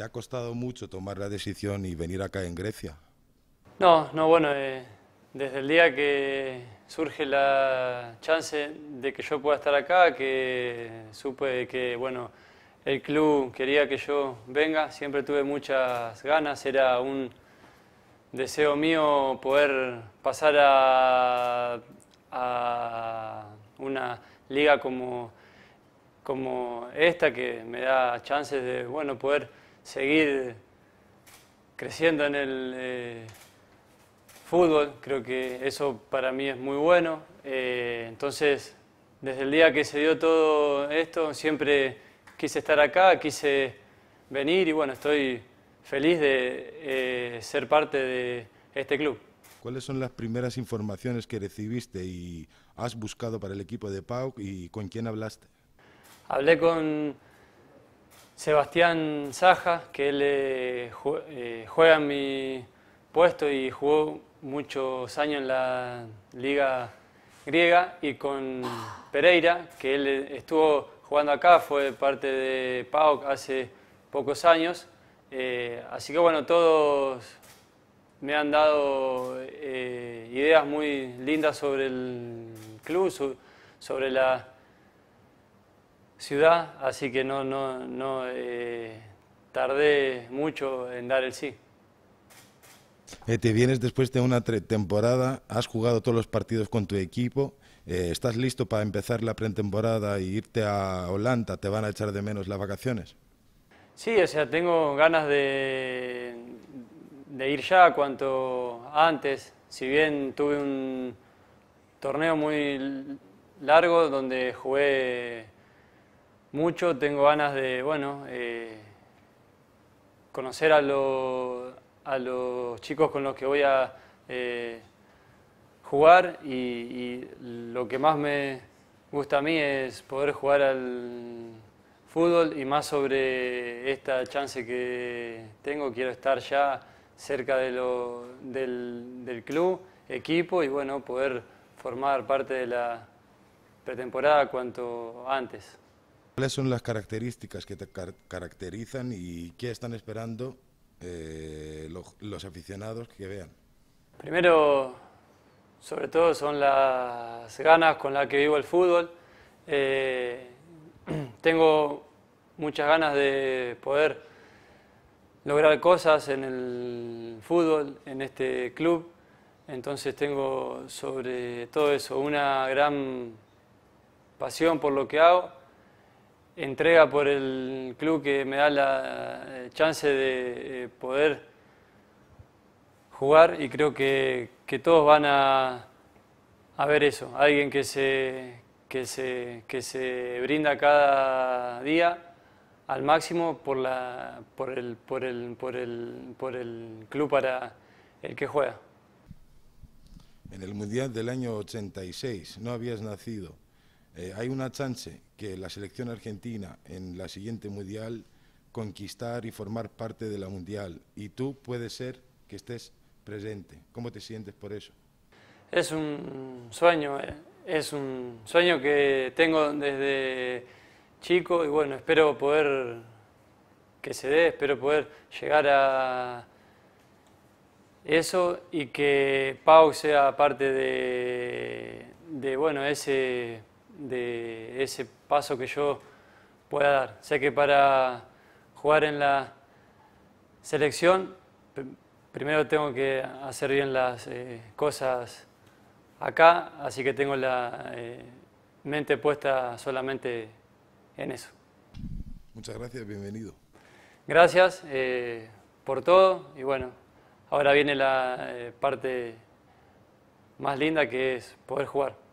¿Te ha costado mucho tomar la decisión y venir acá en Grecia? No, no, bueno, eh, desde el día que surge la chance de que yo pueda estar acá, que supe que, bueno, el club quería que yo venga, siempre tuve muchas ganas, era un deseo mío poder pasar a, una liga como, como esta que me da chances de, bueno, poder seguir creciendo en el eh, fútbol, creo que eso para mí es muy bueno. Eh, entonces, desde el día que se dio todo esto, siempre quise estar acá, quise venir y bueno, estoy feliz de eh, ser parte de este club. ¿Cuáles son las primeras informaciones que recibiste y has buscado para el equipo de pau y con quién hablaste? Hablé con Sebastián Saja, que él eh, eh, juega en mi puesto y jugó muchos años en la liga griega, y con Pereira, que él eh, estuvo jugando acá, fue parte de Pau hace pocos años. así que bueno, todos me han dado ideas muy lindas sobre el club, sobre la ciudad, así que no, no, no eh, tardé mucho en dar el sí. Eh, te vienes después de una temporada, has jugado todos los partidos con tu equipo, eh, ¿estás listo para empezar la pretemporada e irte a Holanda? ¿Te van a echar de menos las vacaciones? Sí, o sea, tengo ganas de, de ir ya cuanto antes, si bien tuve un torneo muy largo donde jugué mucho, tengo ganas de, bueno, eh, conocer a, lo, a, los chicos con los que voy a eh, jugar y, lo que más me gusta a mí es poder jugar al fútbol y más sobre esta chance que tengo, quiero estar ya cerca de lo, del, del club, equipo y bueno, poder formar parte de la pretemporada cuanto antes. ¿Cuáles son las características que te caracterizan y qué están esperando eh, los aficionados que vean? Primero, sobre todo, son las ganas con las que vivo el fútbol. Eh, tengo muchas ganas de poder lograr cosas en el fútbol, en este club. Entonces tengo sobre todo eso una gran pasión por lo que hago entrega por el club que me da la eh, chance de eh, poder jugar y creo que, todos van a, a, ver eso, alguien que se, que, se, que se brinda cada día al máximo por, la, por, el, por, el, por, el, por el club para el que juega. En el Mundial del año 86 no habías nacido. Eh, hay una chance que la selección argentina en la siguiente mundial conquistar y formar parte de la mundial y tú puedes ser que estés presente. ¿Cómo te sientes por eso? Es un sueño, eh. es un sueño que tengo desde chico y bueno, espero poder que se dé, espero poder llegar a eso y que Pau sea parte de, de bueno, ese de ese paso que yo pueda dar. Sé que para jugar en la selección, primero tengo que hacer bien las eh, cosas acá, así que tengo la eh, mente puesta solamente en eso. Muchas gracias, bienvenido. Gracias eh, por todo y bueno, ahora viene la parte más linda que es poder jugar.